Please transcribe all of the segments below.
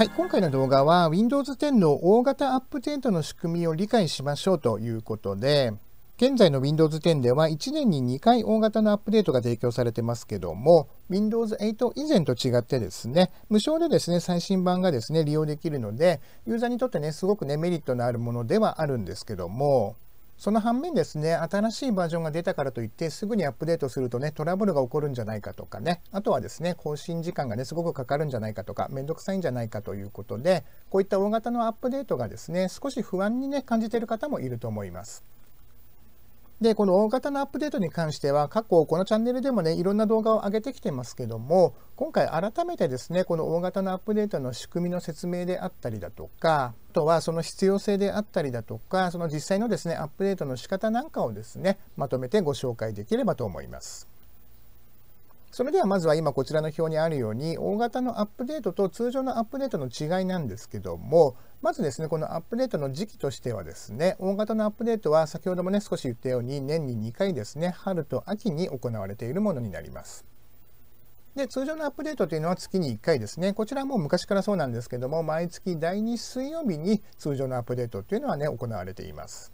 はい、今回の動画は Windows 10の大型アップデートの仕組みを理解しましょうということで、現在の Windows 10では1年に2回大型のアップデートが提供されてますけども、Windows 8以前と違ってですね、無償でですね、最新版がですね、利用できるので、ユーザーにとってね、すごくね、メリットのあるものではあるんですけども、その反面ですね、新しいバージョンが出たからといって、すぐにアップデートするとね、トラブルが起こるんじゃないかとかね、あとはですね、更新時間がね、すごくかかるんじゃないかとか、めんどくさいんじゃないかということで、こういった大型のアップデートがですね、少し不安にね、感じている方もいると思います。で、この大型のアップデートに関しては、過去このチャンネルでもね、いろんな動画を上げてきてますけども、今回改めてですね、この大型のアップデートの仕組みの説明であったりだとか、あとはその必要性であったりだとか、その実際のですね、アップデートの仕方なんかをですね、まとめてご紹介できればと思います。それではまずは今こちらの表にあるように大型のアップデートと通常のアップデートの違いなんですけどもまずですね、このアップデートの時期としてはですね、大型のアップデートは先ほどもね、少し言ったように年に2回ですね、春と秋に行われているものになります。で、通常のアップデートというのは月に1回ですね。こちらも昔からそうなんですけども、毎月第2水曜日に通常のアップデートというのはね、行われています。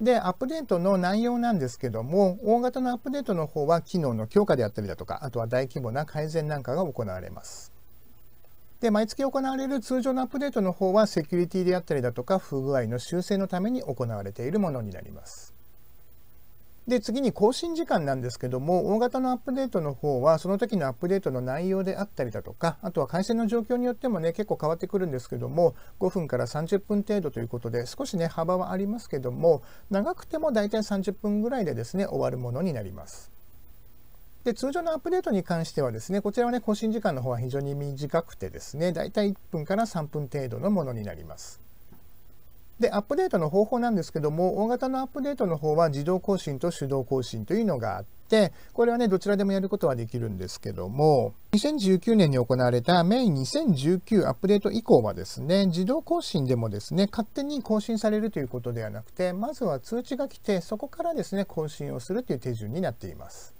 で、アップデートの内容なんですけども、大型のアップデートの方は機能の強化であったりだとか、あとは大規模な改善なんかが行われます。で毎月行われる通常のアップデートの方はセキュリティであったりだとか不具合の修正のために行われているものになります。で次に更新時間なんですけども大型のアップデートの方はその時のアップデートの内容であったりだとかあとは回線の状況によってもね結構変わってくるんですけども5分から30分程度ということで少しね幅はありますけども長くても大体30分ぐらいでですね終わるものになります。で、通常のアップデートに関してはですね、こちらはね、更新時間の方は非常に短くてですね、だいたい1分から3分程度のものになります。で、アップデートの方法なんですけども、大型のアップデートの方は自動更新と手動更新というのがあって、これはね、どちらでもやることはできるんですけども、2019年に行われたメイン2019アップデート以降はですね、自動更新でもですね、勝手に更新されるということではなくて、まずは通知が来て、そこからですね、更新をするという手順になっています。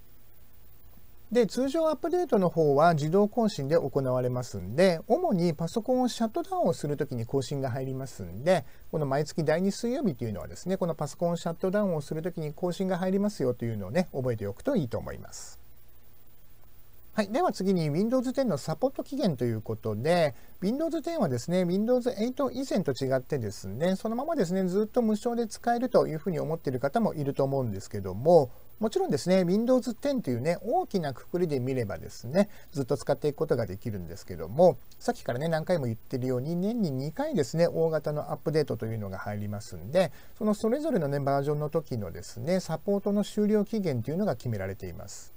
で通常アップデートの方は自動更新で行われますんで主にパソコンをシャットダウンをするときに更新が入りますんでこの毎月第2水曜日というのはですねこのパソコンをシャットダウンをするときに更新が入りますよというのをね覚えておくといいと思います。はい、では次に Windows 10のサポート期限ということで Windows 10はですね Windows 8以前と違ってですねそのままですねずっと無償で使えるというふうに思っている方もいると思うんですけどももちろんですね、Windows 10というね、大きなくくりで見ればですね、ずっと使っていくことができるんですけども、さっきからね、何回も言ってるように、年に2回ですね、大型のアップデートというのが入りますんで、そのそれぞれのね、バージョンの時のですね、サポートの終了期限というのが決められています。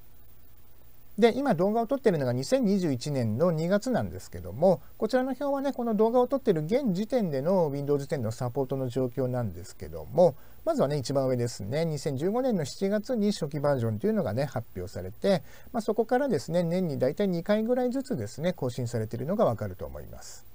で今動画を撮ってるのが2021年の2月なんですけどもこちらの表はねこの動画を撮ってる現時点での Windows 10のサポートの状況なんですけどもまずはね一番上ですね2015年の7月に初期バージョンというのがね発表されて、まあ、そこからですね年に大体2回ぐらいずつですね更新されているのがわかると思います。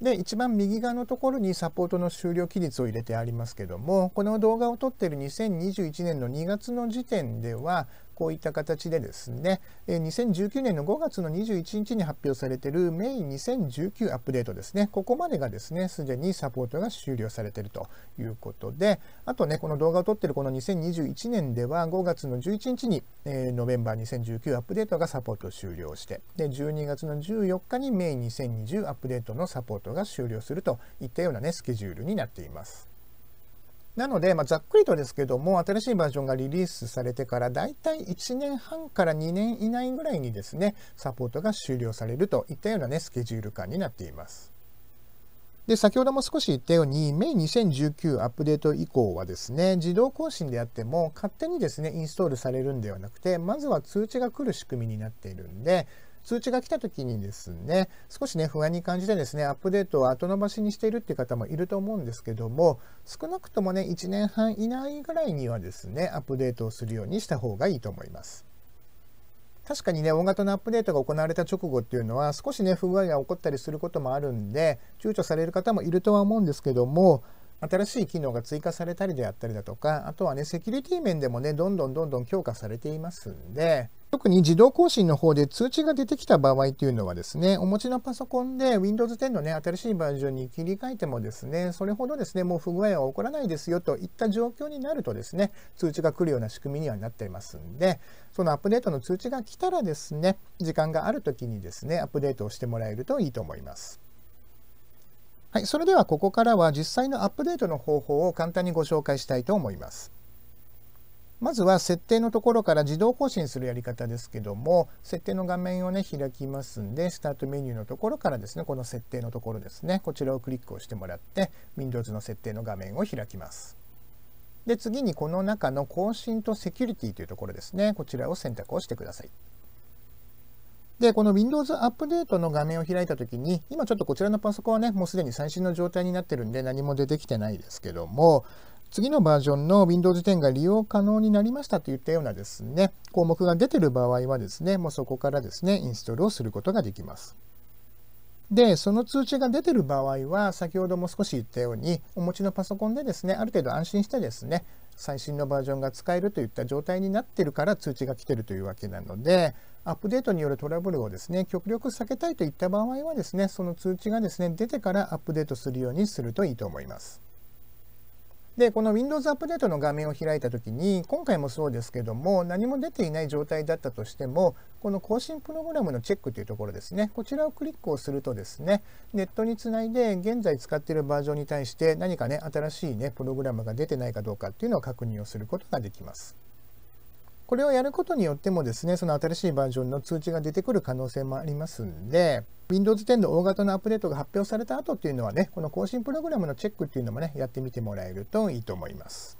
で一番右側のところにサポートの終了期日を入れてありますけどもこの動画を撮っている2021年の2月の時点ではこういった形でですね、2019年の5月の21日に発表されているメイン2019アップデートですね、ここまでがですね、すでにサポートが終了されているということで、あとね、この動画を撮っているこの2021年では、5月の11日に、えー、ノベンバー2019アップデートがサポート終了して、で、12月の14日にメイン2020アップデートのサポートが終了するといったようなね、スケジュールになっています。なので、まあ、ざっくりとですけども、新しいバージョンがリリースされてから、だいたい1年半から2年以内ぐらいにですね、サポートが終了されるといったようなね、スケジュール感になっています。で、先ほども少し言ったように、メイ2019アップデート以降はですね、自動更新であっても、勝手にですね、インストールされるんではなくて、まずは通知が来る仕組みになっているんで、通知が来た時にですね少しね不安に感じてですねアップデートを後延ばしにしているっていう方もいると思うんですけども少なくともね1年半以内ぐらいにはですねアップデートをするようにした方がいいと思います。確かにね大型のアップデートが行われた直後っていうのは少しね不具合が起こったりすることもあるんで躊躇される方もいるとは思うんですけども新しい機能が追加されたりであったりだとかあとはねセキュリティ面でもねどんどんどんどん強化されていますんで特に自動更新の方で通知が出てきた場合というのはですね、お持ちのパソコンで Windows 10のね、新しいバージョンに切り替えてもですね、それほどですね、もう不具合は起こらないですよといった状況になるとですね、通知が来るような仕組みにはなっていますんで、そのアップデートの通知が来たらですね、時間がある時にですね、アップデートをしてもらえるといいと思います。はい、それではここからは実際のアップデートの方法を簡単にご紹介したいと思います。まずは設定のところから自動更新するやり方ですけども設定の画面をね開きますんでスタートメニューのところからですねこの設定のところですねこちらをクリックをしてもらって Windows の設定の画面を開きます。で次にこの中の更新とセキュリティというところですねこちらを選択をしてください。で、この Windows アップデートの画面を開いたときに、今ちょっとこちらのパソコンはね、もうすでに最新の状態になってるんで何も出てきてないですけども、次のバージョンの Windows 10が利用可能になりましたといったようなですね、項目が出てる場合はですね、もうそこからですね、インストールをすることができます。で、その通知が出てる場合は、先ほども少し言ったように、お持ちのパソコンでですね、ある程度安心してですね、最新のバージョンが使えるといった状態になってるから通知が来てるというわけなので、アップデートによるトラブルをですね、極力避けたいといった場合はですね、その通知がですね、出てからアップデートするようにするといいと思います。でこの Windows アップデートの画面を開いた時に今回もそうですけども何も出ていない状態だったとしてもこの更新プログラムのチェックというところですねこちらをクリックをするとですねネットにつないで現在使っているバージョンに対して何かね新しいねプログラムが出てないかどうかっていうのを確認をすることができます。これをやることによってもですね、その新しいバージョンの通知が出てくる可能性もありますんで、Windows 10の大型のアップデートが発表された後っていうのはね、この更新プログラムのチェックっていうのもね、やってみてもらえるといいと思います。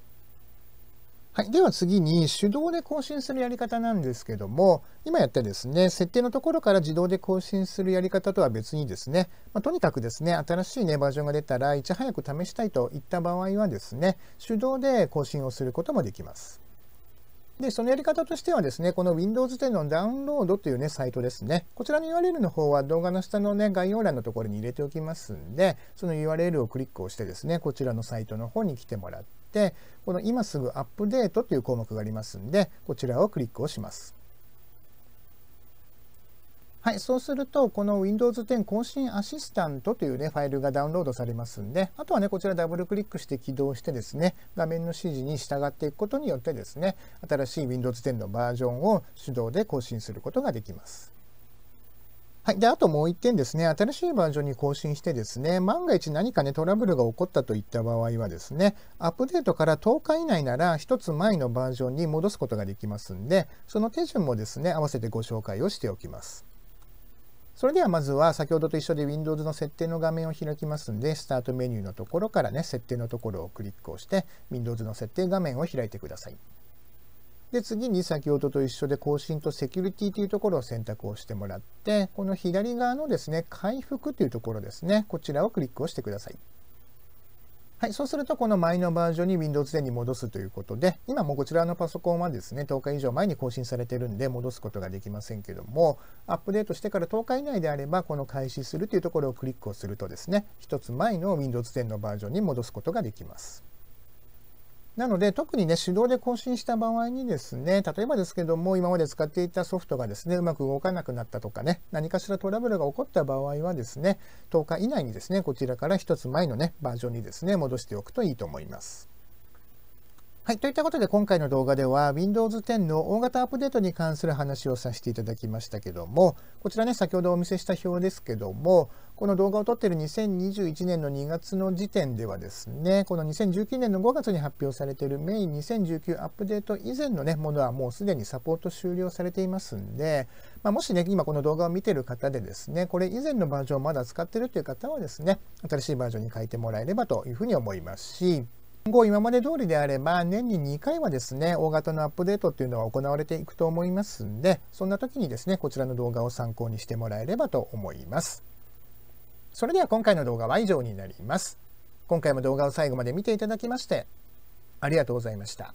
はい、では次に手動で更新するやり方なんですけども今やったですね設定のところから自動で更新するやり方とは別にですね、まあ、とにかくですね新しい、ね、バージョンが出たらいち早く試したいといった場合はですね手動で更新をすることもできます。で、そのやり方としてはですね、この Windows 10のダウンロードというね、サイトですね。こちらの URL の方は動画の下のね、概要欄のところに入れておきますんで、その URL をクリックをしてですね、こちらのサイトの方に来てもらって、この今すぐアップデートという項目がありますんで、こちらをクリックをします。はい、そうすると、この Windows 10更新アシスタントという、ね、ファイルがダウンロードされますんで、あとはね、こちらダブルクリックして起動してですね、画面の指示に従っていくことによってですね、新しい Windows 10のバージョンを手動で更新することができます。はい。で、あともう1点ですね。新しいバージョンに更新してですね、万が一何かね、トラブルが起こったといった場合はですね、アップデートから10日以内なら1つ前のバージョンに戻すことができますんで、その手順もですね、合わせてご紹介をしておきます。それではまずは先ほどと一緒で Windows の設定の画面を開きますんで、スタートメニューのところからね、設定のところをクリックをして、Windows の設定画面を開いてください。で、次に先ほどと一緒で更新とセキュリティというところを選択をしてもらって、この左側のですね、回復というところですね、こちらをクリックをしてください。はい、そうするとこの前のバージョンに Windows 10に戻すということで、今もこちらのパソコンはですね、10日以上前に更新されてるんで戻すことができませんけども、アップデートしてから10日以内であれば、この開始するというところをクリックをするとですね、1つ前の Windows 10のバージョンに戻すことができます。なので特にね手動で更新した場合にですね例えばですけども今まで使っていたソフトがですねうまく動かなくなったとかね何かしらトラブルが起こった場合はですね10日以内にですねこちらから1つ前のねバージョンにですね戻しておくといいと思います。はい。といったことで今回の動画では Windows 10の大型アップデートに関する話をさせていただきましたけども、こちらね、先ほどお見せした表ですけども、この動画を撮っている2021年の2月の時点ではですね、この2019年の5月に発表されているメイン2019アップデート以前のね、ものはもうすでにサポート終了されていますんで、まあ、もしね、今この動画を見てる方でですね、これ以前のバージョンをまだ使ってるという方はですね、新しいバージョンに変えてもらえればというふうに思いますし、今後、今まで通りであれば、年に2回はですね、大型のアップデートっていうのは行われていくと思いますんで、そんな時にですね、こちらの動画を参考にしてもらえればと思います。それでは今回の動画は以上になります。今回も動画を最後まで見ていただきまして、ありがとうございました。